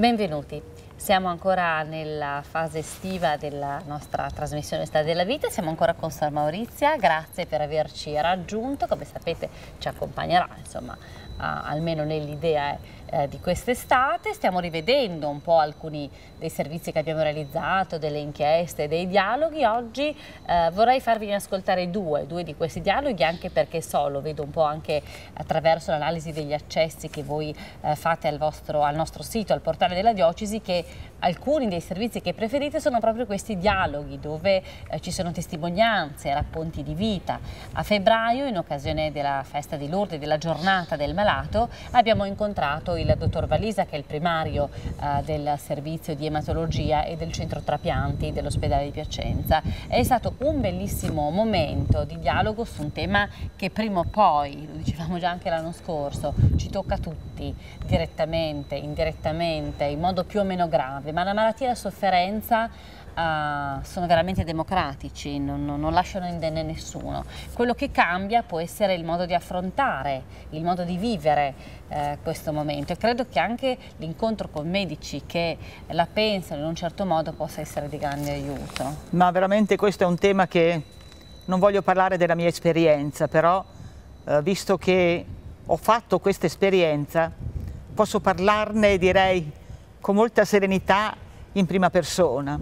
Benvenuti. Siamo ancora nella fase estiva della nostra trasmissione Stare della Vita, siamo ancora con Sor Maurizia, grazie per averci raggiunto, come sapete ci accompagnerà insomma, a, almeno nell'idea eh, di quest'estate. Stiamo rivedendo un po' alcuni dei servizi che abbiamo realizzato, delle inchieste, dei dialoghi. Oggi eh, vorrei farvi ascoltare due, due di questi dialoghi, anche perché so, lo vedo un po' anche attraverso l'analisi degli accessi che voi eh, fate al, vostro, al nostro sito, al portale della diocesi, che alcuni dei servizi che preferite sono proprio questi dialoghi dove eh, ci sono testimonianze, racconti di vita. A febbraio, in occasione della festa di Lourdes, della giornata del malato, abbiamo incontrato il dottor Valisa che è il primario eh, del servizio di ematologia e del centro trapianti dell'ospedale di Piacenza. È stato un bellissimo momento di dialogo su un tema che prima o poi, lo dicevamo già anche l'anno scorso, ci tocca a tutti, direttamente, indirettamente, in modo più o meno grave grave, ma la malattia e la sofferenza Uh, sono veramente democratici, non, non, non, lasciano indenne nessuno. Quello che cambia può essere il modo di affrontare, il modo di vivere eh, questo momento e credo che anche l'incontro con medici che la pensano in un certo modo possa essere di grande aiuto. Ma veramente questo è un tema che non voglio parlare della mia esperienza, però eh, visto che ho fatto questa esperienza posso parlarne direi con molta serenità in prima persona.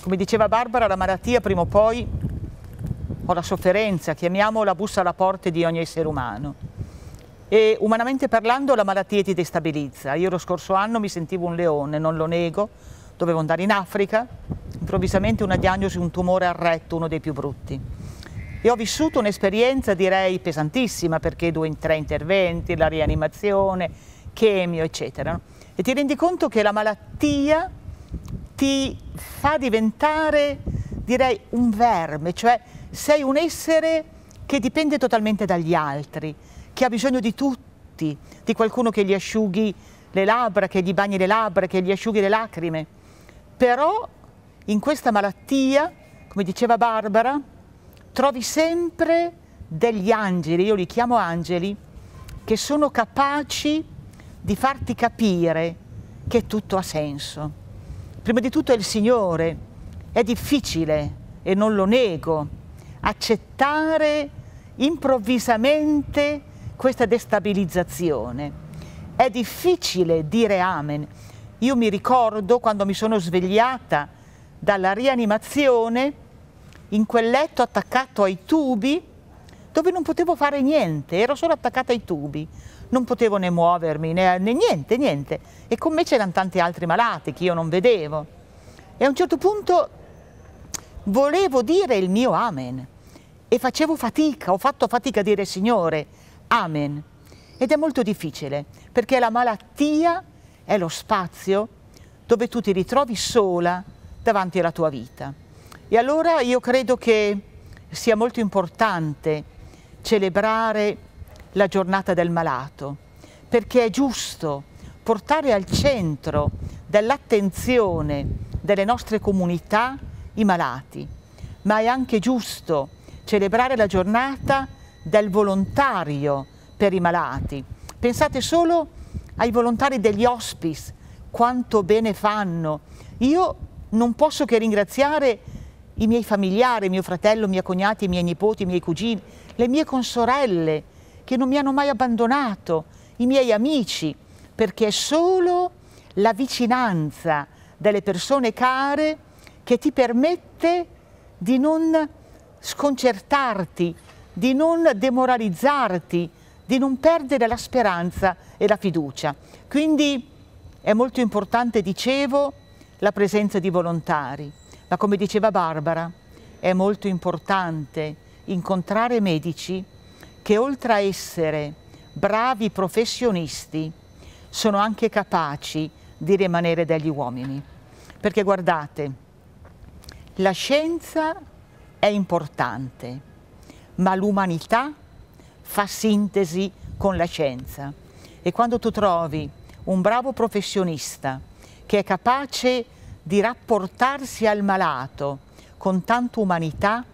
Come diceva Barbara, la malattia prima o poi, o la sofferenza, chiamiamola bussa alla porta di ogni essere umano. E umanamente parlando la malattia ti destabilizza. Io lo scorso anno mi sentivo un leone, non lo nego, dovevo andare in Africa, improvvisamente una diagnosi, un tumore al retto, uno dei più brutti. E ho vissuto un'esperienza direi pesantissima perché due in tre interventi, la rianimazione, chemio, eccetera e ti rendi conto che la malattia ti fa diventare, direi, un verme, cioè sei un essere che dipende totalmente dagli altri, che ha bisogno di tutti, di qualcuno che gli asciughi le labbra, che gli bagni le labbra, che gli asciughi le lacrime. Però in questa malattia, come diceva Barbara, trovi sempre degli angeli, io li chiamo angeli, che sono capaci di di farti capire che tutto ha senso. Prima di tutto è il Signore, è difficile e non lo nego, accettare improvvisamente questa destabilizzazione. È difficile dire amen. Io mi ricordo quando mi sono svegliata dalla rianimazione in quel letto attaccato ai tubi dove non potevo fare niente, ero solo attaccata ai tubi non potevo né muovermi né, né niente, niente. E con me c'erano tanti altri malati che io non vedevo. E a un certo punto volevo dire il mio amen e facevo fatica, ho fatto fatica a dire Signore, amen. Ed è molto difficile perché la malattia è lo spazio dove tu ti ritrovi sola davanti alla tua vita. E allora io credo che sia molto importante celebrare la giornata del malato, perché è giusto portare al centro dell'attenzione delle nostre comunità i malati, ma è anche giusto celebrare la giornata del volontario per i malati. Pensate solo ai volontari degli hospice, quanto bene fanno. Io non posso che ringraziare i miei familiari, mio fratello, mia cognata, i miei nipoti, i miei cugini, le mie consorelle, che non mi hanno mai abbandonato, i miei amici, perché è solo la vicinanza delle persone care che ti permette di non sconcertarti, di non demoralizzarti, di non perdere la speranza e la fiducia. Quindi è molto importante, dicevo, la presenza di volontari, ma come diceva Barbara, è molto importante incontrare medici che oltre a essere bravi professionisti sono anche capaci di rimanere degli uomini. Perché guardate, la scienza è importante, ma l'umanità fa sintesi con la scienza. E quando tu trovi un bravo professionista che è capace di rapportarsi al malato con tanta umanità,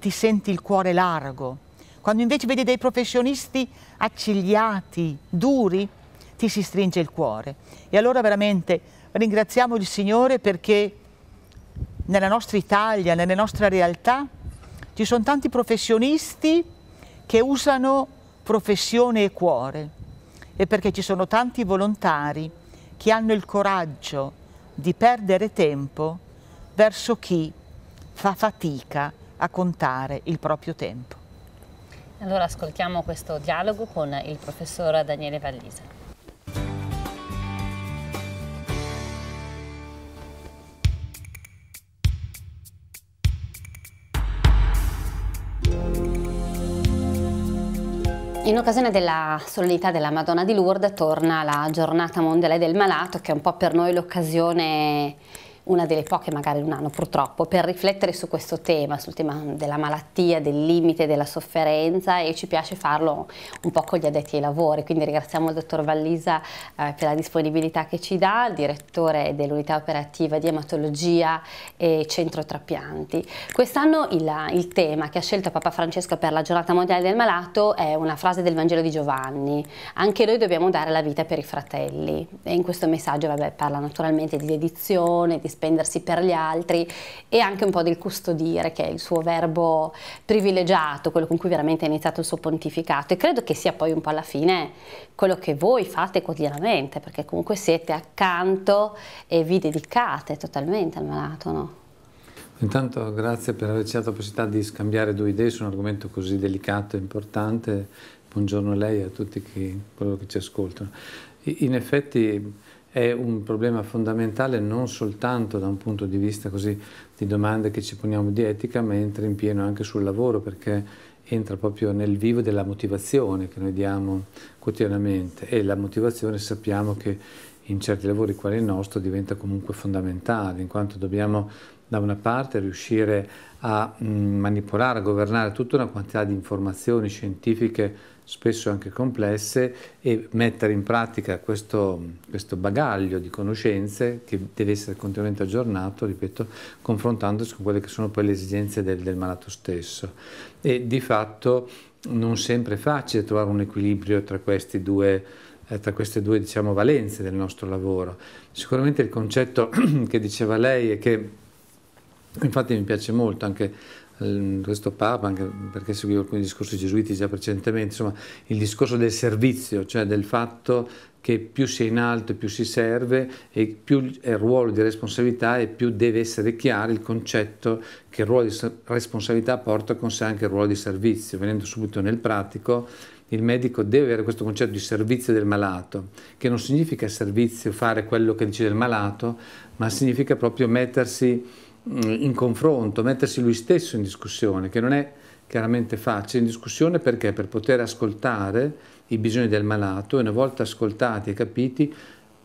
ti senti il cuore largo, quando invece vedi dei professionisti accigliati, duri, ti si stringe il cuore. E allora veramente ringraziamo il Signore perché nella nostra Italia, nella nostra realtà, ci sono tanti professionisti che usano professione e cuore e perché ci sono tanti volontari che hanno il coraggio di perdere tempo verso chi fa fatica a contare il proprio tempo. Allora ascoltiamo questo dialogo con il professor Daniele Vallisa. In occasione della solennità della Madonna di Lourdes torna la giornata mondiale del malato che è un po' per noi l'occasione una delle poche magari un anno purtroppo, per riflettere su questo tema, sul tema della malattia, del limite, della sofferenza e ci piace farlo un po' con gli addetti ai lavori, quindi ringraziamo il dottor Vallisa eh, per la disponibilità che ci dà, il direttore dell'unità operativa di ematologia e centro trapianti. Quest'anno il, il tema che ha scelto Papa Francesco per la giornata mondiale del malato è una frase del Vangelo di Giovanni, anche noi dobbiamo dare la vita per i fratelli e in questo messaggio vabbè, parla naturalmente di dedizione, di spendersi per gli altri e anche un po' del custodire, che è il suo verbo privilegiato, quello con cui veramente ha iniziato il suo pontificato e credo che sia poi un po' alla fine quello che voi fate quotidianamente, perché comunque siete accanto e vi dedicate totalmente al malato, no? Intanto grazie per averci dato la possibilità di scambiare due idee su un argomento così delicato e importante. Buongiorno a lei e a tutti chi, coloro che ci ascoltano. In effetti è un problema fondamentale non soltanto da un punto di vista così di domande che ci poniamo di etica, ma entra in pieno anche sul lavoro perché entra proprio nel vivo della motivazione che noi diamo quotidianamente e la motivazione sappiamo che in certi lavori quale il nostro diventa comunque fondamentale in quanto dobbiamo da una parte riuscire a mm, manipolare, a governare tutta una quantità di informazioni scientifiche spesso anche complesse, e mettere in pratica questo, questo bagaglio di conoscenze che deve essere continuamente aggiornato, ripeto, confrontandosi con quelle che sono poi le esigenze del, del malato stesso. E di fatto non sempre è facile trovare un equilibrio tra questi due eh, tra queste due diciamo, valenze del nostro lavoro. Sicuramente il concetto che diceva lei e che, infatti mi piace molto anche Ehm, questo Papa, anche perché seguivo alcuni discorsi gesuiti già precedentemente, insomma, il discorso del servizio, cioè del fatto che più si è in alto, più si serve e più è il ruolo di responsabilità e più deve essere chiaro il concetto che il ruolo di responsabilità porta con sé anche il ruolo di servizio. Venendo subito nel pratico, il medico deve avere questo concetto di servizio del malato, che non significa servizio fare quello che dice il malato, ma significa proprio mettersi eh, in confronto, mettersi lui stesso in discussione, che non è chiaramente facile, in discussione perché per poter ascoltare i bisogni del malato e una volta ascoltati e capiti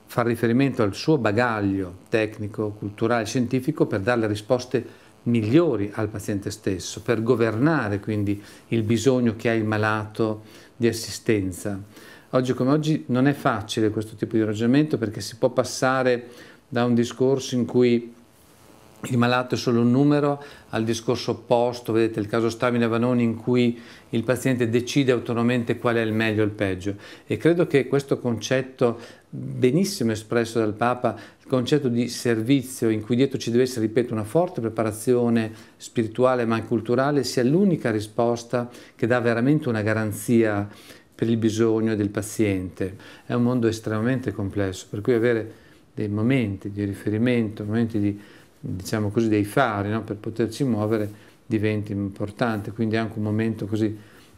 far riferimento al suo bagaglio tecnico, culturale, scientifico per dare le risposte migliori al paziente stesso, per governare quindi il bisogno che ha il malato di assistenza. Oggi come oggi non è facile questo tipo di ragionamento perché si può passare da un discorso in cui il malato è solo un numero, al discorso opposto, vedete il caso Stamina Vanoni in cui il paziente decide autonomamente qual è il meglio e il peggio. E credo che questo concetto benissimo espresso dal Papa, il concetto di servizio in cui dietro ci deve essere, ripeto, una forte preparazione spirituale ma anche culturale, sia l'unica risposta che dà veramente una garanzia per il bisogno del paziente. È un mondo estremamente complesso, per cui avere dei momenti di riferimento, momenti di diciamo così, dei fari no? per poterci muovere diventi importante, quindi anche un momento così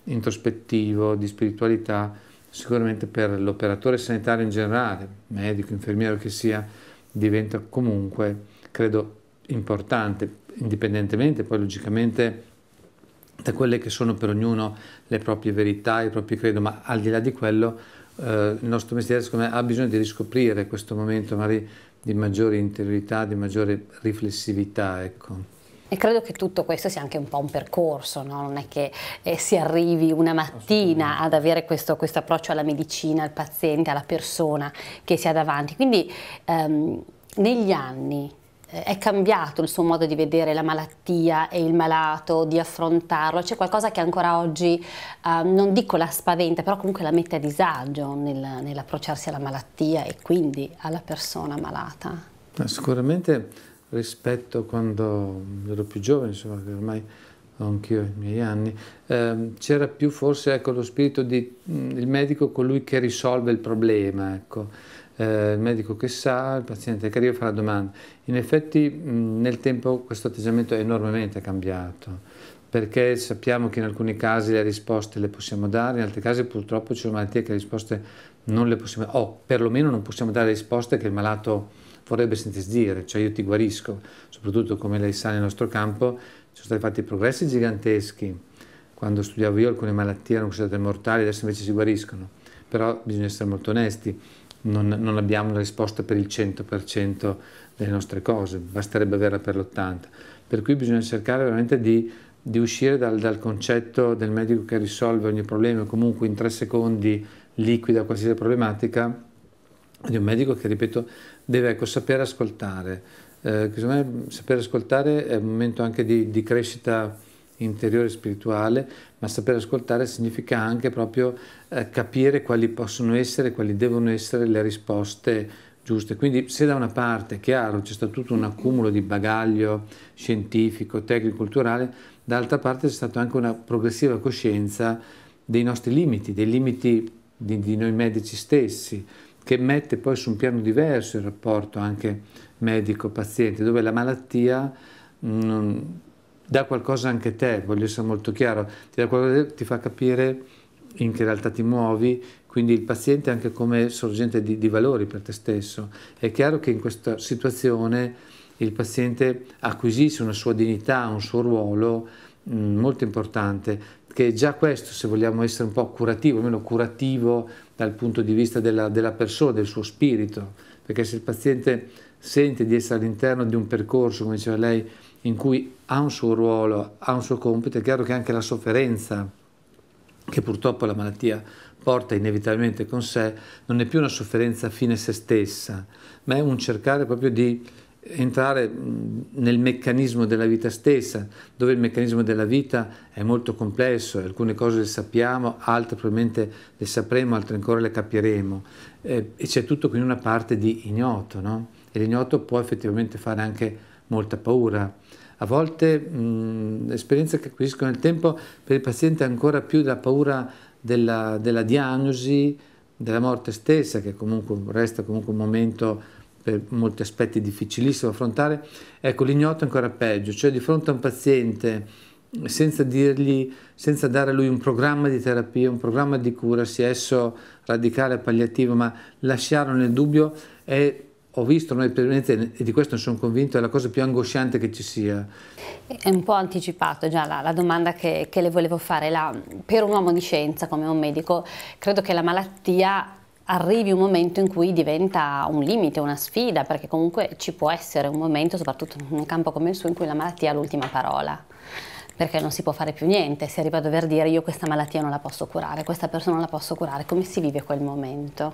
introspettivo, di spiritualità, sicuramente per l'operatore sanitario in generale, medico, infermiero che sia, diventa comunque, credo, importante, indipendentemente poi logicamente da quelle che sono per ognuno le proprie verità, i propri credo, ma al di là di quello eh, il nostro mestiere secondo me ha bisogno di riscoprire questo momento magari di maggiore interiorità, di maggiore riflessività. Ecco. E credo che tutto questo sia anche un po' un percorso, no? non è che eh, si arrivi una mattina ad avere questo, questo, approccio alla medicina, al paziente, alla persona che si ha davanti. Quindi ehm, negli anni eh, è cambiato il suo modo di vedere la malattia e il malato, di affrontarlo, c'è qualcosa che ancora oggi, eh, non dico la spaventa, però comunque la mette a disagio nel, nell'approcciarsi alla malattia e quindi alla persona malata? Sicuramente rispetto a quando ero più giovane, insomma, che ormai ho anch'io i miei anni, eh, c'era più forse ecco, lo spirito del mm, medico colui che risolve il problema, ecco eh, il medico che sa, il paziente che arriva fa la domanda. In effetti mh, nel tempo questo atteggiamento è enormemente cambiato perché sappiamo che in alcuni casi le risposte le possiamo dare, in altri casi purtroppo ci sono malattie che le risposte non le possiamo dare, o perlomeno non possiamo dare risposte che il malato vorrebbe sentirsi cioè io ti guarisco, soprattutto come lei sa nel nostro campo ci sono stati fatti progressi giganteschi, quando studiavo io alcune malattie erano considerate mortali, adesso invece si guariscono, però bisogna essere molto onesti, non, non abbiamo la risposta per il 100% delle nostre cose, basterebbe averla per l'80%. Per cui bisogna cercare veramente di, di uscire dal, dal, concetto del medico che risolve ogni problema, comunque in tre secondi liquida qualsiasi problematica, di un medico che, ripeto, deve ecco, sapere ascoltare. Eh, secondo me sapere ascoltare è un momento anche di, di crescita interiore spirituale, ma saper ascoltare significa anche proprio eh, capire quali possono essere, quali devono essere le risposte giuste. Quindi se da una parte, è chiaro, c'è stato tutto un accumulo di bagaglio scientifico, tecnico, culturale, dall'altra parte c'è stata anche una progressiva coscienza dei nostri limiti, dei limiti di, di noi medici stessi, che mette poi su un piano diverso il rapporto anche medico-paziente, dove la malattia... Mh, mm, dà qualcosa anche te, voglio essere molto chiaro, ti, qualcosa, ti fa capire in che realtà ti muovi, quindi il paziente anche come sorgente di, di valori per te stesso. È chiaro che in questa situazione il paziente acquisisce una sua dignità, un suo ruolo mh, mm, molto importante, che già questo, se vogliamo essere un po' curativo, almeno curativo dal punto di vista della, della persona, del suo spirito, perché se il paziente sente di essere all'interno di un percorso, come diceva lei, in cui ha un suo ruolo, ha un suo compito, è chiaro che anche la sofferenza che purtroppo la malattia porta inevitabilmente con sé non è più una sofferenza fine a se stessa, ma è un cercare proprio di entrare nel meccanismo della vita stessa, dove il meccanismo della vita è molto complesso, alcune cose le sappiamo, altre probabilmente le sapremo, altre ancora le capiremo, eh, e c'è tutto quindi una parte di ignoto, no? e l'ignoto può effettivamente fare anche molta paura. A volte mh, esperienze che acquisiscono nel tempo per il paziente ancora più la paura della, della diagnosi, della morte stessa, che comunque resta comunque un momento per molti aspetti difficilissimo da affrontare, ecco l'ignoto è ancora peggio, cioè di fronte a un paziente senza dirgli, senza dare a lui un programma di terapia, un programma di cura, sia esso radicale o palliativo, ma lasciarlo nel dubbio è ho visto un'esperienza, e di questo ne sono convinto, è la cosa più angosciante che ci sia. È un po' anticipato già la, la domanda che, che, le volevo fare. La, per un uomo di scienza come un medico, credo che la malattia arrivi un momento in cui diventa un limite, una sfida, perché comunque ci può essere un momento, soprattutto in un campo come il suo, in cui la malattia ha l'ultima parola perché non si può fare più niente, si arriva a dover dire io questa malattia non la posso curare, questa persona non la posso curare, come si vive quel momento?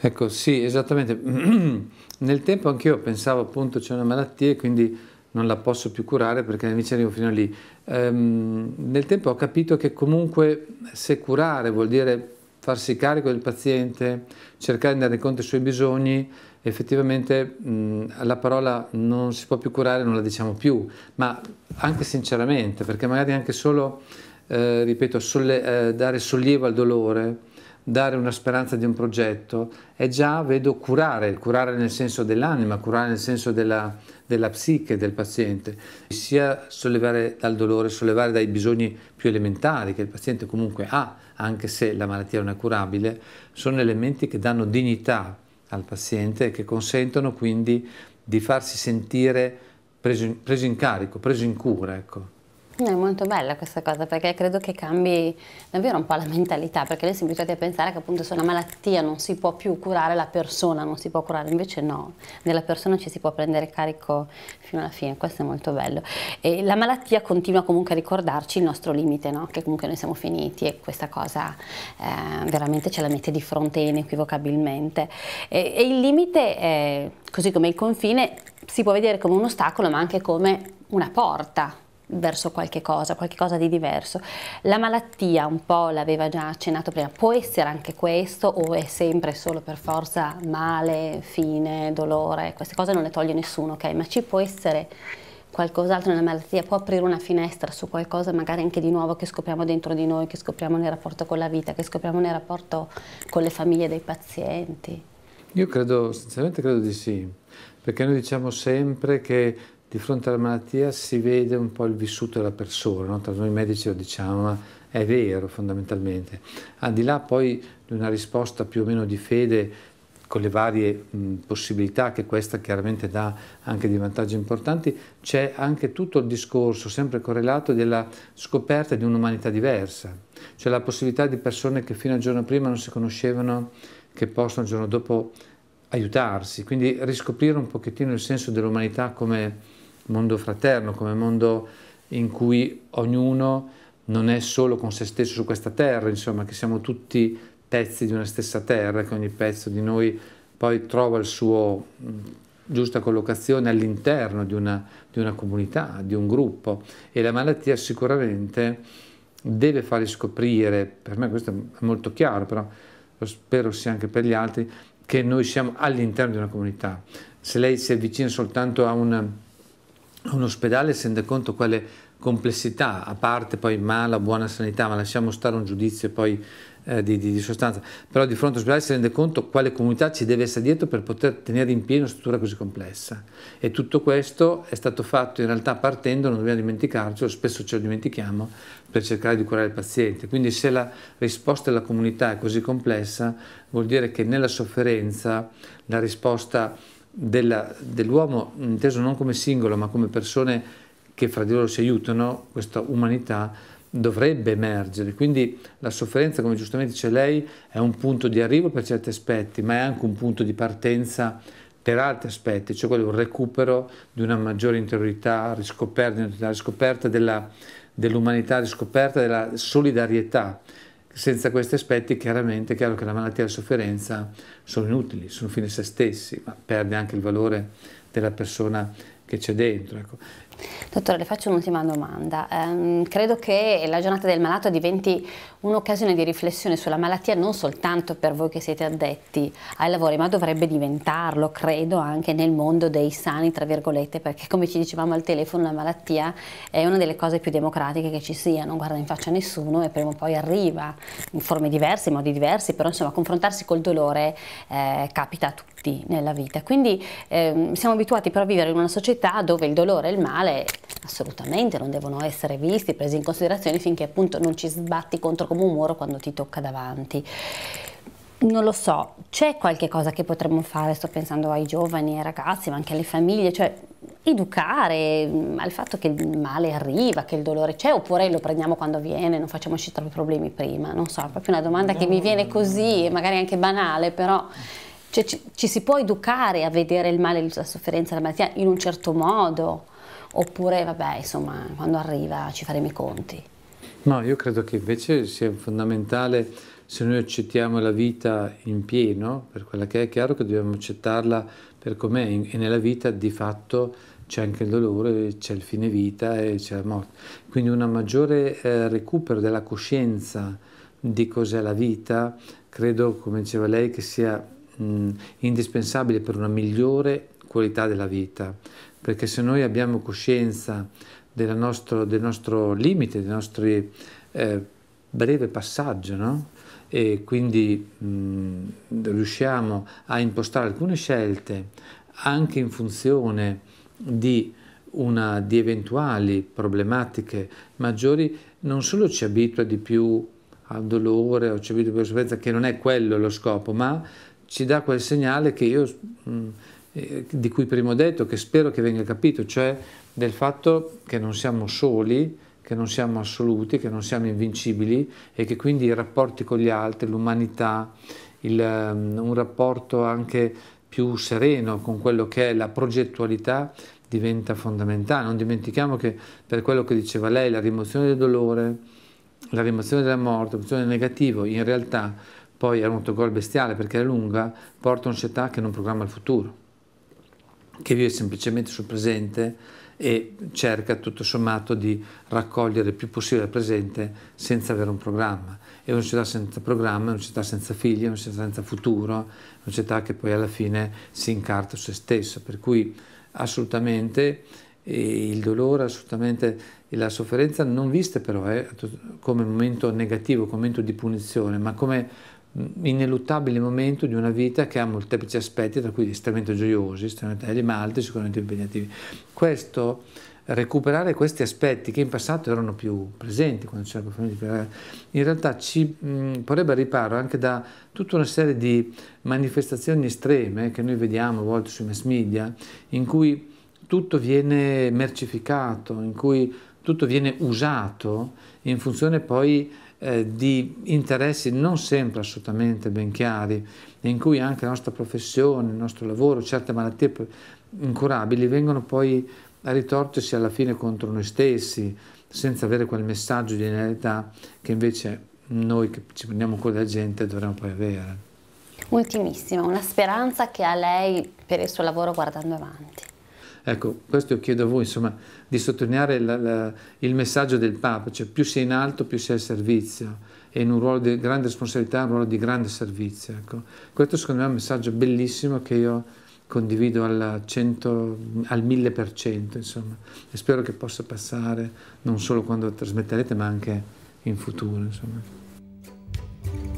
Ecco, sì, esattamente. Nel tempo anch'io pensavo appunto c'è una malattia e quindi non la posso più curare perché invece arrivo fino lì. Ehm, nel tempo ho capito che comunque se curare vuol dire farsi carico del paziente, cercare di andare conto dei suoi bisogni, effettivamente mh, la parola non si può più curare, non la diciamo più, ma anche sinceramente, perché magari anche solo, eh, ripeto, solle, eh, dare sollievo al dolore, dare una speranza di un progetto è già, vedo, curare, curare nel senso dell'anima, curare nel senso della, della psiche del paziente, sia sollevare dal dolore, sollevare dai bisogni più elementari che il paziente comunque ha, anche se la malattia non è curabile, sono elementi che danno dignità al paziente e che consentono quindi di farsi sentire preso in, preso in carico, preso in cura. Ecco. È molto bella questa cosa perché credo che cambi davvero un po' la mentalità perché noi siamo è abituati a pensare che appunto se una malattia non si può più curare la persona, non si può curare, invece no, nella persona ci si può prendere carico fino alla fine, questo è molto bello. E la malattia continua comunque a ricordarci il nostro limite, no? che comunque noi siamo finiti e questa cosa eh, veramente ce la mette di fronte inequivocabilmente. E, e il limite, è, così come il confine, si può vedere come un ostacolo ma anche come una porta verso qualche cosa, qualche cosa di diverso. La malattia un po' l'aveva già accennato prima, può essere anche questo o è sempre solo per forza male, fine, dolore, queste cose non le toglie nessuno, ok? Ma ci può essere qualcos'altro nella malattia, può aprire una finestra su qualcosa magari anche di nuovo che scopriamo dentro di noi, che scopriamo nel rapporto con la vita, che scopriamo nel rapporto con le famiglie dei pazienti. Io credo, sinceramente credo di sì, perché noi diciamo sempre che di fronte alla malattia si vede un po' il vissuto della persona, no? tra noi medici lo diciamo, ma è vero fondamentalmente. Al di là poi di una risposta più o meno di fede con le varie mh, possibilità che questa chiaramente dà anche di vantaggi importanti, c'è anche tutto il discorso sempre correlato della scoperta di un'umanità diversa, cioè la possibilità di persone che fino al giorno prima non si conoscevano, che possono il giorno dopo aiutarsi, quindi riscoprire un pochettino il senso dell'umanità come mondo fraterno, come mondo in cui ognuno non è solo con se stesso su questa terra, insomma, che siamo tutti pezzi di una stessa terra, che ogni pezzo di noi poi trova il suo giusta collocazione all'interno di una, di una comunità, di un gruppo e la malattia sicuramente deve far scoprire, per me questo è molto chiaro, però lo spero sia anche per gli altri, che noi siamo all'interno di una comunità. Se lei si avvicina soltanto a un un ospedale si rende conto quale complessità, a parte poi mala, buona sanità, ma lasciamo stare un giudizio poi eh, di, di, di, sostanza, però di fronte all'ospedale si rende conto quale comunità ci deve essere dietro per poter tenere in pieno una struttura così complessa. E tutto questo è stato fatto in realtà partendo, non dobbiamo dimenticarcelo, spesso ce lo dimentichiamo, per cercare di curare il paziente. Quindi se la risposta della comunità è così complessa, vuol dire che nella sofferenza la risposta dell'uomo inteso non come singolo ma come persone che fra di loro si aiutano, questa umanità dovrebbe emergere. Quindi la sofferenza, come giustamente dice lei, è un punto di arrivo per certi aspetti, ma è anche un punto di partenza per altri aspetti, cioè quello di un recupero di una maggiore interiorità, riscoperta, riscoperta dell'umanità, riscoperta della solidarietà senza questi aspetti chiaramente è chiaro che la malattia e la sofferenza sono inutili, sono fine a se stessi, ma perde anche il valore della persona che c'è dentro. Ecco. Dottore, le faccio un'ultima domanda. Um, credo che la giornata del malato diventi un'occasione di riflessione sulla malattia non soltanto per voi che siete addetti ai lavori, ma dovrebbe diventarlo, credo, anche nel mondo dei sani, tra virgolette, perché come ci dicevamo al telefono, la malattia è una delle cose più democratiche che ci sia, non guarda in faccia a nessuno e prima o poi arriva in forme diverse, in modi diversi, però insomma confrontarsi col dolore eh, capita a tutti nella vita. Quindi eh, siamo abituati però a vivere in una società dove il dolore e il male assolutamente non devono essere visti, presi in considerazione finché appunto non ci sbatti contro come un muro quando ti tocca davanti. Non lo so, c'è qualche cosa che potremmo fare, sto pensando ai giovani, ai ragazzi, ma anche alle famiglie, cioè educare mm, al fatto che il male arriva, che il dolore c'è, oppure lo prendiamo quando viene, non facciamo uscire i problemi prima, non so, è proprio una domanda no. che mi viene così, magari anche banale, però cioè, ci, ci si può educare a vedere il male, la sofferenza, la malattia in un certo modo. Oppure, vabbè, insomma, quando arriva ci faremo i conti. No, io credo che invece sia fondamentale se noi accettiamo la vita in pieno, per quella che è, è chiaro che dobbiamo accettarla per com'è e nella vita di fatto c'è anche il dolore, c'è il fine vita e c'è la morte. Quindi un maggiore eh, recupero della coscienza di cos'è la vita, credo, come diceva lei, che sia mh, indispensabile per una migliore qualità della vita perché se noi abbiamo coscienza nostro, del nostro limite, del nostro eh, breve passaggio, no? e quindi mh, mm, riusciamo a impostare alcune scelte anche in funzione di, una, di eventuali problematiche maggiori, non solo ci abitua di più al dolore o ci abitua di più alla sofferenza, che non è quello lo scopo, ma ci dà quel segnale che io... Mh, mm, eh, di cui prima ho detto, che spero che venga capito, cioè del fatto che non siamo soli, che non siamo assoluti, che non siamo invincibili e che quindi i rapporti con gli altri, l'umanità, il, um, un rapporto anche più sereno con quello che è la progettualità diventa fondamentale. Non dimentichiamo che per quello che diceva lei, la rimozione del dolore, la rimozione della morte, la rimozione del negativo, in realtà poi è un autogol bestiale perché è lunga, porta a una società che non programma il futuro che vive semplicemente sul presente e cerca tutto sommato di raccogliere il più possibile il presente senza avere un programma. È una società senza programma, è una società senza figli, è una società senza futuro, è una società che poi alla fine si incarta su se stessa, per cui assolutamente il dolore, assolutamente la sofferenza non vista però eh, come momento negativo, come momento di punizione, ma come ineluttabile momento di una vita che ha molteplici aspetti, tra cui estremamente gioiosi, estremamente belli, ma altri sicuramente impegnativi. Questo, recuperare questi aspetti che in passato erano più presenti quando c'era la famiglia, in realtà ci mh, mm, porrebbe a riparo anche da tutta una serie di manifestazioni estreme che noi vediamo a volte sui mass media, in cui tutto viene mercificato, in cui tutto viene usato in funzione poi eh, di interessi non sempre assolutamente ben chiari, in cui anche la nostra professione, il nostro lavoro, certe malattie incurabili vengono poi a ritorcersi alla fine contro noi stessi, senza avere quel messaggio di generalità che invece noi che ci prendiamo cura della gente dovremmo poi avere. Ultimissima, una speranza che ha lei per il suo lavoro guardando avanti. Ecco, questo chiedo a voi, insomma, di sottolineare la, la, il messaggio del Papa, cioè più sei in alto, più sei al servizio, e in un ruolo di grande responsabilità, un ruolo di grande servizio. Ecco. Questo secondo me è un messaggio bellissimo che io condivido al, 100, al cento, insomma, e spero che possa passare non solo quando trasmetterete, ma anche in futuro. Insomma.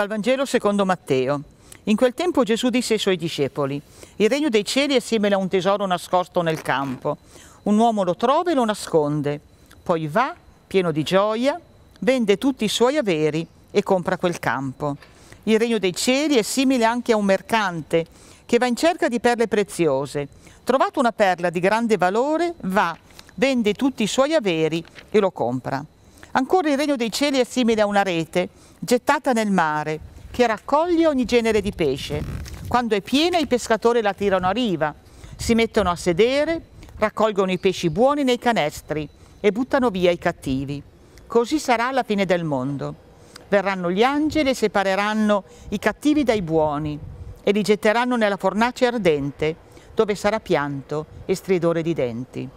Dal Vangelo secondo Matteo. In quel tempo Gesù disse ai suoi discepoli, il regno dei cieli è simile a un tesoro nascosto nel campo. Un uomo lo trova e lo nasconde, poi va, pieno di gioia, vende tutti i suoi averi e compra quel campo. Il regno dei cieli è simile anche a un mercante che va in cerca di perle preziose. Trovato una perla di grande valore, va, vende tutti i suoi averi e lo compra. Ancora il regno dei cieli è simile a una rete gettata nel mare, che raccoglie ogni genere di pesce. Quando è piena i pescatori la tirano a riva, si mettono a sedere, raccolgono i pesci buoni nei canestri e buttano via i cattivi. Così sarà la fine del mondo. Verranno gli angeli e separeranno i cattivi dai buoni e li getteranno nella fornace ardente, dove sarà pianto e stridore di denti.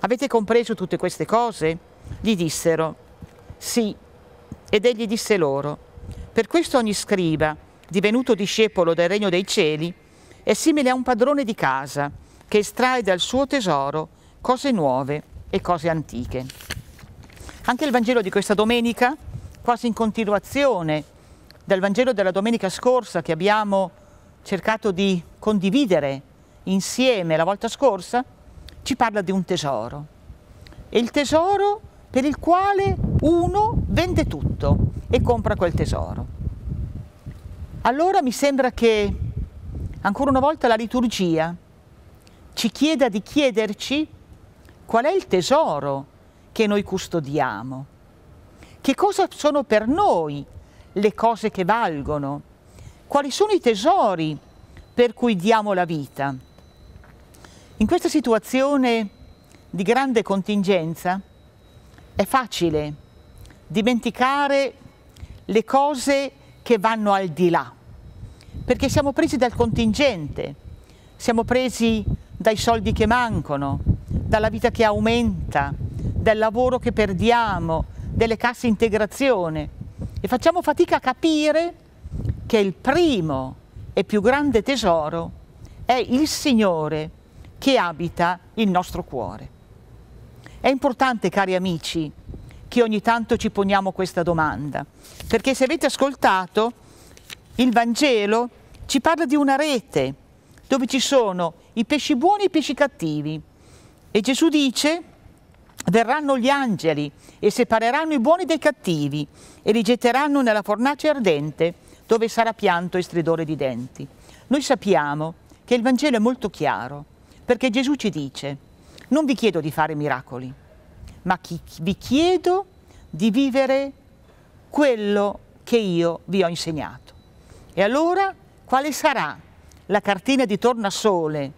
Avete compreso tutte queste cose? Gli dissero, sì, ed egli disse loro, per questo ogni scriba, divenuto discepolo del regno dei cieli, è simile a un padrone di casa che estrae dal suo tesoro cose nuove e cose antiche. Anche il Vangelo di questa domenica, quasi in continuazione dal Vangelo della domenica scorsa che abbiamo cercato di condividere insieme la volta scorsa, ci parla di un tesoro. E il tesoro per il quale uno vende tutto e compra quel tesoro. Allora mi sembra che ancora una volta la liturgia ci chieda di chiederci qual è il tesoro che noi custodiamo, che cosa sono per noi le cose che valgono, quali sono i tesori per cui diamo la vita. In questa situazione di grande contingenza è facile dimenticare le cose che vanno al di là, perché siamo presi dal contingente, siamo presi dai soldi che mancano, dalla vita che aumenta, dal lavoro che perdiamo, delle casse integrazione e facciamo fatica a capire che il primo e più grande tesoro è il Signore che abita il nostro cuore. È importante, cari amici, che ogni tanto ci poniamo questa domanda. Perché se avete ascoltato, il Vangelo ci parla di una rete dove ci sono i pesci buoni e i pesci cattivi. E Gesù dice, verranno gli angeli e separeranno i buoni dai cattivi e li getteranno nella fornace ardente dove sarà pianto e stridore di denti. Noi sappiamo che il Vangelo è molto chiaro perché Gesù ci dice, non vi chiedo di fare miracoli, ma chi, vi chiedo di vivere quello che io vi ho insegnato. E allora quale sarà la cartina di tornasole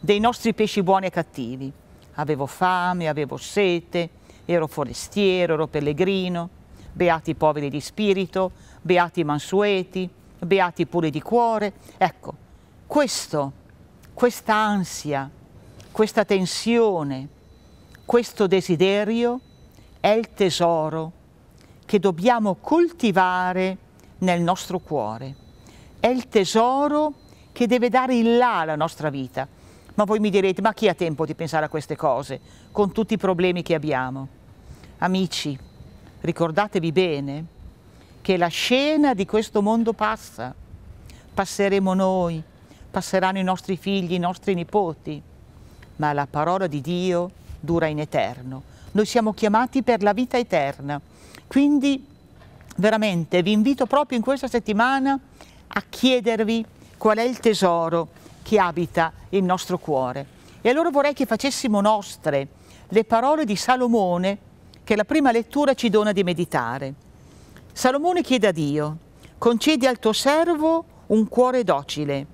dei nostri pesci buoni e cattivi? Avevo fame, avevo sete, ero forestiero, ero pellegrino, beati i poveri di spirito, beati i mansueti, beati i puri di cuore. Ecco, questo, questa ansia, questa tensione, questo desiderio è il tesoro che dobbiamo coltivare nel nostro cuore. È il tesoro che deve dare in là la nostra vita. Ma voi mi direte, ma chi ha tempo di pensare a queste cose con tutti i problemi che abbiamo? Amici, ricordatevi bene che la scena di questo mondo passa. Passeremo noi, passeranno i nostri figli, i nostri nipoti, ma la parola di Dio è dura in eterno. Noi siamo chiamati per la vita eterna. Quindi veramente vi invito proprio in questa settimana a chiedervi qual è il tesoro che abita il nostro cuore. E allora vorrei che facessimo nostre le parole di Salomone che la prima lettura ci dona di meditare. Salomone chiede a Dio, concedi al tuo servo un cuore docile,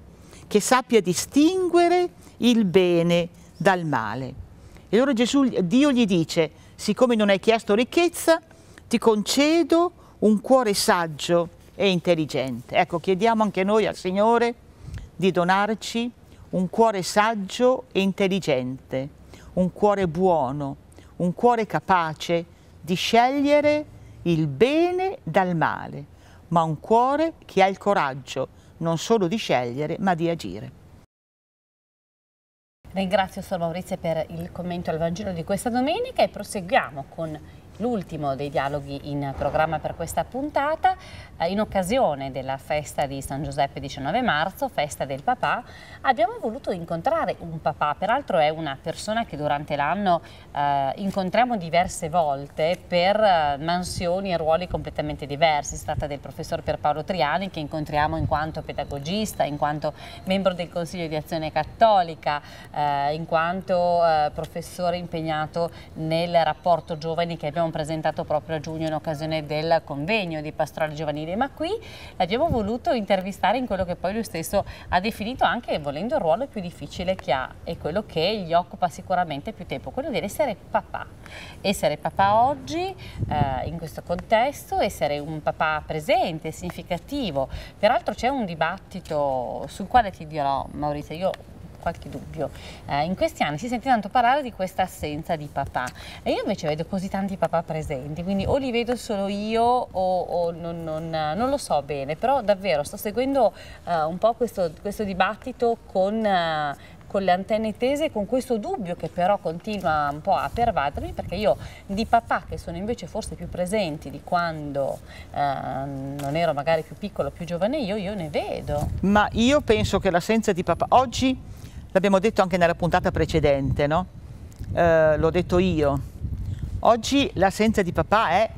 che sappia distinguere il bene dal male. E allora Gesù, Dio gli dice, siccome non hai chiesto ricchezza, ti concedo un cuore saggio e intelligente. Ecco, chiediamo anche noi al Signore di donarci un cuore saggio e intelligente, un cuore buono, un cuore capace di scegliere il bene dal male, ma un cuore che ha il coraggio non solo di scegliere, ma di agire. Ringrazio Sor Maurizio per il commento al Vangelo di questa domenica e proseguiamo con l'ultimo dei dialoghi in programma per questa puntata. Eh, in occasione della festa di San Giuseppe 19 marzo, festa del papà, abbiamo voluto incontrare un papà, peraltro è una persona che durante l'anno eh, incontriamo diverse volte per eh, mansioni e ruoli completamente diversi, si tratta del professor Pierpaolo Triani che incontriamo in quanto pedagogista, in quanto membro del Consiglio di Azione Cattolica, eh, in quanto eh, professore impegnato nel rapporto giovani che abbiamo presentato proprio a giugno in occasione del convegno di pastorale giovanile possibile, ma qui l'abbiamo voluto intervistare in quello che poi lui stesso ha definito anche volendo il ruolo più difficile che ha e quello che gli occupa sicuramente più tempo, quello dell'essere papà. Essere papà oggi eh, in questo contesto, essere un papà presente, significativo. Peraltro c'è un dibattito sul quale ti dirò Maurizio, io qualche dubbio. Eh, in questi anni si sente tanto parlare di questa assenza di papà e io invece vedo così tanti papà presenti, quindi o li vedo solo io o, o non, non, non, lo so bene, però davvero sto seguendo eh, un po' questo, questo dibattito con... Eh, con le antenne tese con questo dubbio che però continua un po' a pervadermi perché io di papà che sono invece forse più presenti di quando eh, non ero magari più piccolo, più giovane io, io ne vedo. Ma io penso che l'assenza di papà oggi l'abbiamo detto anche nella puntata precedente, no? eh, l'ho detto io, oggi l'assenza di papà è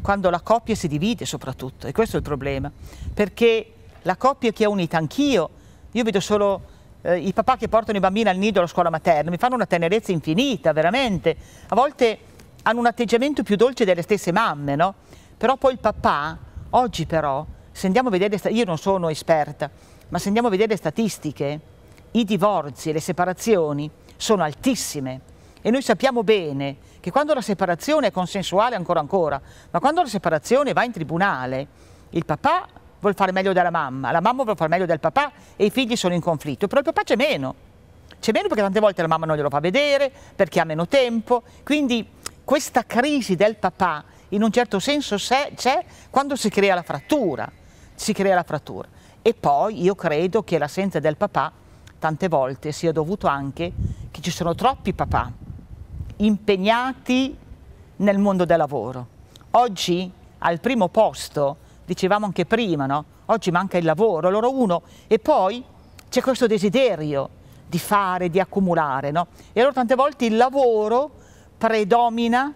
quando la coppia si divide soprattutto, e questo è il problema, perché la coppia che è unita, anch'io, io vedo solo eh, i papà che portano i bambini al nido alla scuola materna, mi fanno una tenerezza infinita, veramente, a volte hanno un atteggiamento più dolce delle stesse mamme, no? Però poi il papà, oggi però, se andiamo a vedere, io non sono esperta, ma se andiamo a vedere le statistiche, i divorzi e le separazioni sono altissime e noi sappiamo bene che quando la separazione è consensuale ancora ancora, ma quando la separazione va in tribunale, il papà vuol fare meglio della mamma, la mamma vuol fare meglio del papà e i figli sono in conflitto, però il papà c'è meno. C'è meno perché tante volte la mamma non glielo fa vedere, perché ha meno tempo, quindi questa crisi del papà in un certo senso c'è quando si crea la frattura, si crea la frattura. E poi io credo che l'assenza del papà tante volte sia dovuto anche che ci sono troppi papà impegnati nel mondo del lavoro. Oggi al primo posto, dicevamo anche prima, no? oggi manca il lavoro, allora uno, e poi c'è questo desiderio di fare, di accumulare, no? e allora tante volte il lavoro predomina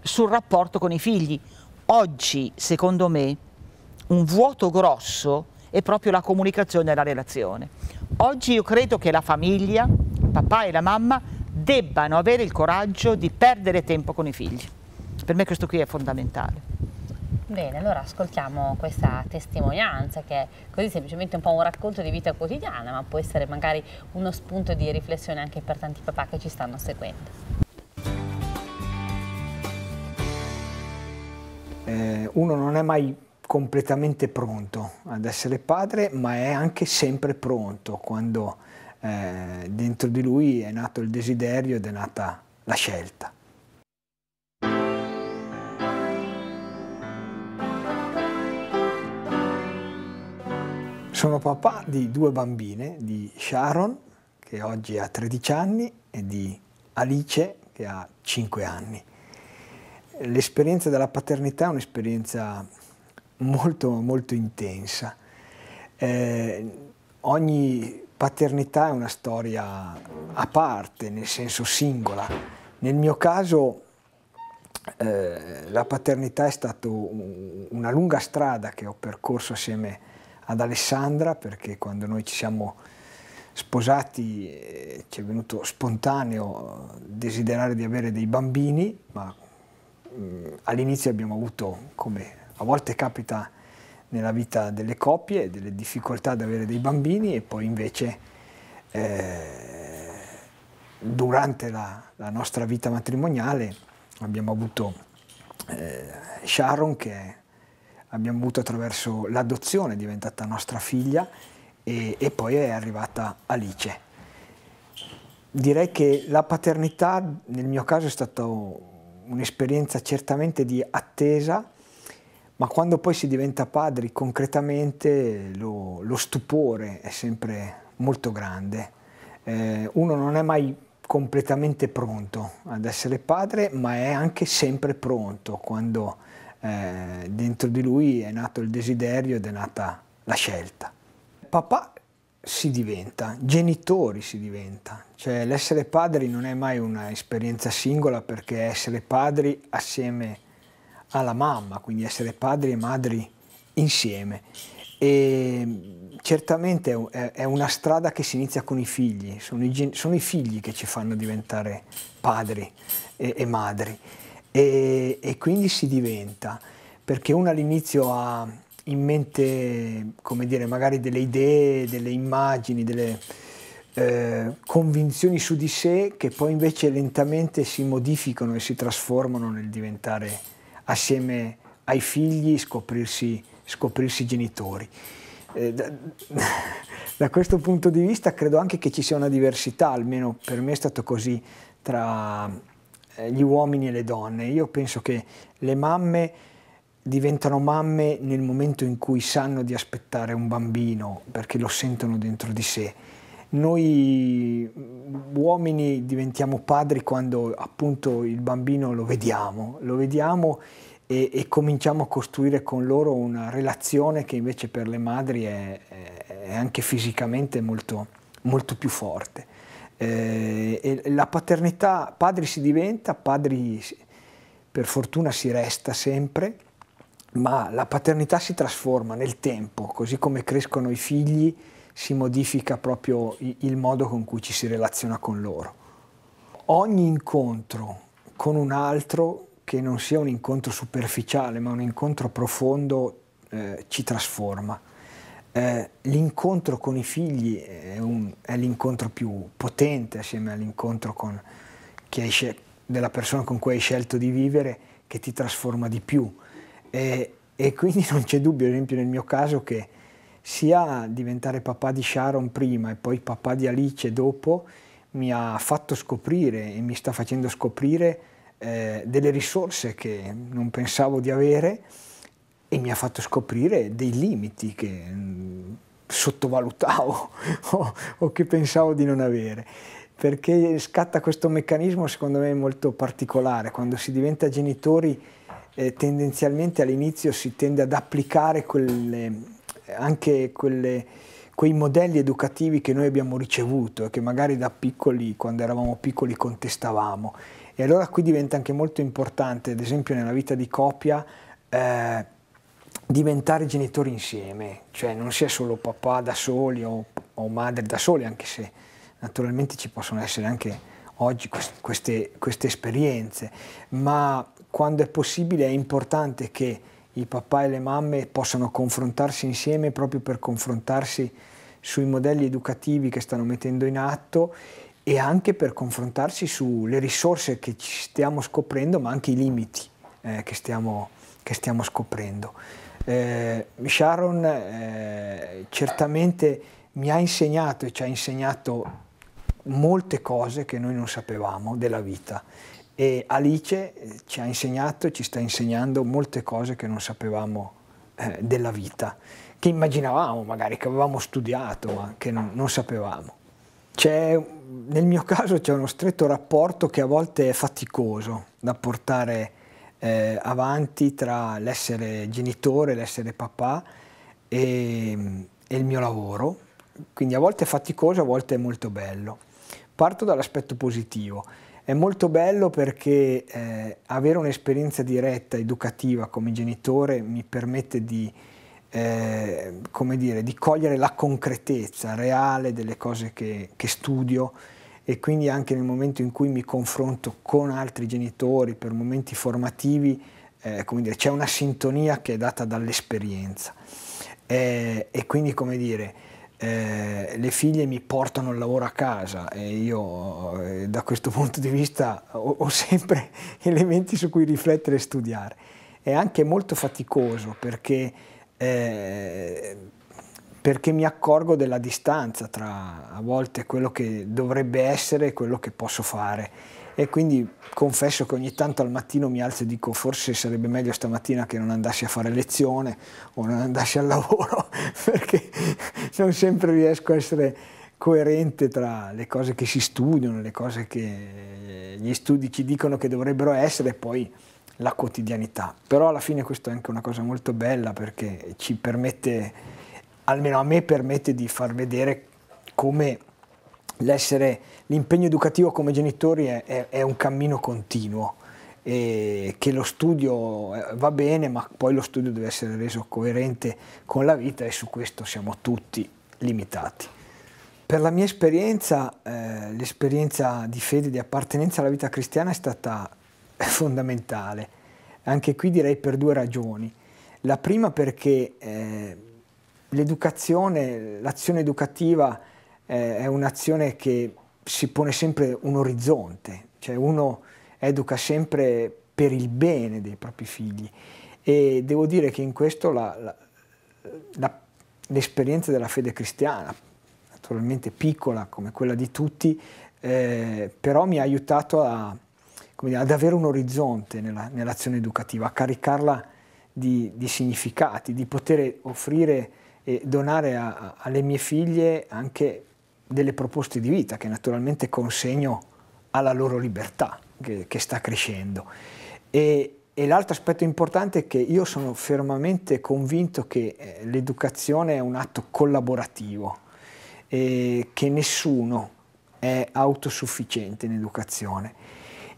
sul rapporto con i figli. Oggi, secondo me, un vuoto grosso è proprio la comunicazione e la relazione. Oggi io credo che la famiglia, papà e la mamma, debbano avere il coraggio di perdere tempo con i figli. Per me questo qui è fondamentale. Bene, allora ascoltiamo questa testimonianza che è così semplicemente un po' un racconto di vita quotidiana, ma può essere magari uno spunto di riflessione anche per tanti papà che ci stanno seguendo. Eh, uno non è mai completamente pronto ad essere padre, ma è anche sempre pronto quando eh, dentro di lui è nato il desiderio ed è nata la scelta. Sono papà di due bambine, di Sharon, che oggi ha 13 anni, e di Alice, che ha 5 anni. L'esperienza della paternità è un'esperienza molto, molto intensa. Eh, ogni paternità è una storia a parte, nel senso singola. Nel mio caso eh, la paternità è stata una lunga strada che ho percorso assieme ad Alessandra perché quando noi ci siamo sposati eh, ci è venuto spontaneo desiderare di avere dei bambini, ma mm, all'inizio abbiamo avuto, come a volte capita nella vita delle coppie, delle difficoltà ad avere dei bambini e poi invece eh, durante la, la, nostra vita matrimoniale abbiamo avuto eh, Sharon che abbiamo avuto attraverso l'adozione, è diventata nostra figlia e, e poi è arrivata Alice. Direi che la paternità nel mio caso è stata un'esperienza certamente di attesa, ma quando poi si diventa padri concretamente lo, lo stupore è sempre molto grande. Eh, uno non è mai completamente pronto ad essere padre, ma è anche sempre pronto quando eh, dentro di lui è nato il desiderio ed è nata la scelta. Papà si diventa, genitori si diventa, cioè l'essere padri non è mai un'esperienza singola perché essere padri assieme a alla mamma, quindi essere padri e madri insieme. E mm, certamente è una strada che si inizia con i figli, sono i, sono i figli che ci fanno diventare padri e, e madri e, e, quindi si diventa, perché uno all'inizio ha in mente, come dire, magari delle idee, delle immagini, delle eh, convinzioni su di sé che poi invece lentamente si modificano e si trasformano nel diventare assieme ai figli scoprirsi, scoprirsi genitori. Eh, da, da, questo punto di vista credo anche che ci sia una diversità, almeno per me è stato così, tra eh, gli uomini e le donne. Io penso che le mamme diventano mamme nel momento in cui sanno di aspettare un bambino, perché lo sentono dentro di sé noi uomini diventiamo padri quando appunto il bambino lo vediamo, lo vediamo e, e, cominciamo a costruire con loro una relazione che invece per le madri è, è anche fisicamente molto, molto più forte. Eh, la paternità, padri si diventa, padri per fortuna si resta sempre, ma la paternità si trasforma nel tempo, così come crescono i figli si modifica proprio il modo con cui ci si relaziona con loro. Ogni incontro con un altro, che non sia un incontro superficiale, ma un incontro profondo, eh, ci trasforma. Eh, l'incontro con i figli è, è l'incontro più potente assieme all'incontro con, chi della persona con cui hai scelto di vivere che ti trasforma di più. E, e quindi non c'è dubbio, ad esempio nel mio caso, che sia diventare papà di Sharon prima e poi papà di Alice dopo mi ha fatto scoprire e mi sta facendo scoprire eh, delle risorse che non pensavo di avere e mi ha fatto scoprire dei limiti che mm, sottovalutavo o, o che pensavo di non avere perché scatta questo meccanismo secondo me molto particolare, quando si diventa genitori eh, tendenzialmente all'inizio si tende ad applicare quelle anche quelle, quei modelli educativi che noi abbiamo ricevuto e che magari da piccoli, quando eravamo piccoli, contestavamo. E allora qui diventa anche molto importante, ad esempio nella vita di coppia, eh, diventare genitori insieme, cioè non sia solo papà da soli o, o madre da soli, anche se naturalmente ci possono essere anche oggi queste, queste, esperienze, ma quando è possibile è importante che i papà e le mamme possano confrontarsi insieme proprio per confrontarsi sui modelli educativi che stanno mettendo in atto e anche per confrontarsi sulle risorse che stiamo scoprendo, ma anche i limiti eh, che, stiamo, che, stiamo, scoprendo. Eh, Sharon eh, certamente mi ha insegnato e ci ha insegnato molte cose che noi non sapevamo della vita e Alice eh, ci ha insegnato e ci sta insegnando molte cose che non sapevamo eh, della vita, che immaginavamo magari, che avevamo studiato, ma che non, non sapevamo. C'è, nel mio caso c'è uno stretto rapporto che a volte è faticoso da portare eh, avanti tra l'essere genitore, l'essere papà e, e il mio lavoro. Quindi a volte è faticoso, a volte è molto bello. Parto dall'aspetto positivo è molto bello perché eh, avere un'esperienza diretta, educativa come genitore mi permette di, eh, come dire, di cogliere la concretezza reale delle cose che, che studio e quindi anche nel momento in cui mi confronto con altri genitori per momenti formativi, eh, c'è una sintonia che è data dall'esperienza. Eh, e quindi, come dire, eh, le figlie mi portano il lavoro a casa e io eh, da questo punto di vista ho, ho, sempre elementi su cui riflettere e studiare. È anche molto faticoso perché, eh, perché mi accorgo della distanza tra a volte quello che dovrebbe essere e quello che posso fare e quindi confesso che ogni tanto al mattino mi alzo e dico forse sarebbe meglio stamattina che non andassi a fare lezione o non andassi al lavoro perché non sempre riesco a essere coerente tra le cose che si studiano, le cose che gli studi ci dicono che dovrebbero essere e poi la quotidianità. Però alla fine questo è anche una cosa molto bella perché ci permette, almeno a me permette di far vedere come l'impegno educativo come genitori è, è, è un cammino continuo e che lo studio eh, va bene, ma poi lo studio deve essere reso coerente con la vita e su questo siamo tutti limitati. Per la mia esperienza, eh, l'esperienza di fede, di appartenenza alla vita cristiana è stata fondamentale. Anche qui direi per due ragioni. La prima perché eh, l'educazione, l'azione educativa eh, è un'azione che si pone sempre un orizzonte, cioè uno educa sempre per il bene dei propri figli e devo dire che in questo l'esperienza della fede cristiana, naturalmente piccola come quella di tutti, eh, però mi ha aiutato a, dire, ad avere un orizzonte nell'azione educativa, a caricarla di, di, significati, di poter offrire e donare a, a, alle mie figlie anche delle proposte di vita che naturalmente consegno alla loro libertà che, che sta crescendo. E, e l'altro aspetto importante è che io sono fermamente convinto che eh, l'educazione è un atto collaborativo, eh, che nessuno è autosufficiente in educazione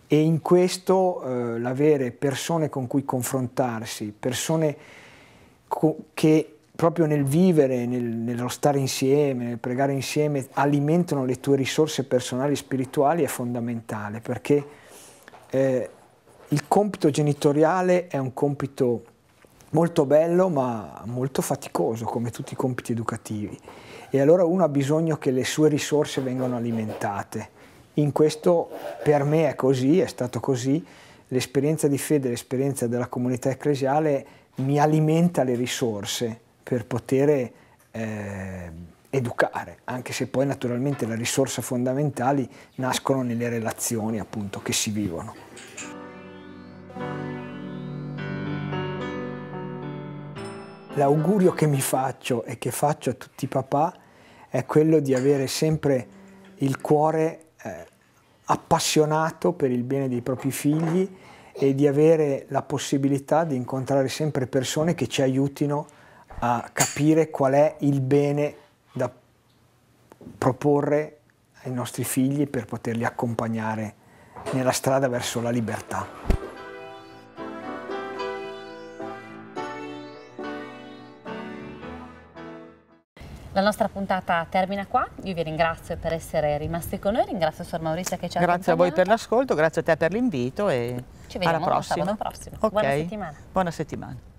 e in questo eh, l'avere persone con cui confrontarsi, persone co che proprio nel vivere, nel, nello stare insieme, nel pregare insieme, alimentano le tue risorse personali e spirituali è fondamentale perché eh, il compito genitoriale è un compito molto bello ma molto faticoso come tutti i compiti educativi e allora uno ha bisogno che le sue risorse vengano alimentate. In questo per me è così, è stato così, l'esperienza di fede, l'esperienza della comunità ecclesiale mi alimenta le risorse per poter eh, educare, anche se poi naturalmente le risorse fondamentali nascono nelle relazioni appunto che si vivono. L'augurio che mi faccio e che faccio a tutti i papà è quello di avere sempre il cuore eh, appassionato per il bene dei propri figli e di avere la possibilità di incontrare sempre persone che ci aiutino a a capire qual è il bene da proporre ai nostri figli per poterli accompagnare nella strada verso la libertà. La nostra puntata termina qua, io vi ringrazio per essere rimasti con noi, ringrazio Sor Maurizia che ci ha Grazie a voi per l'ascolto, grazie a te per l'invito e ci vediamo alla prossima. prossimo. Okay. Buona settimana. Buona settimana.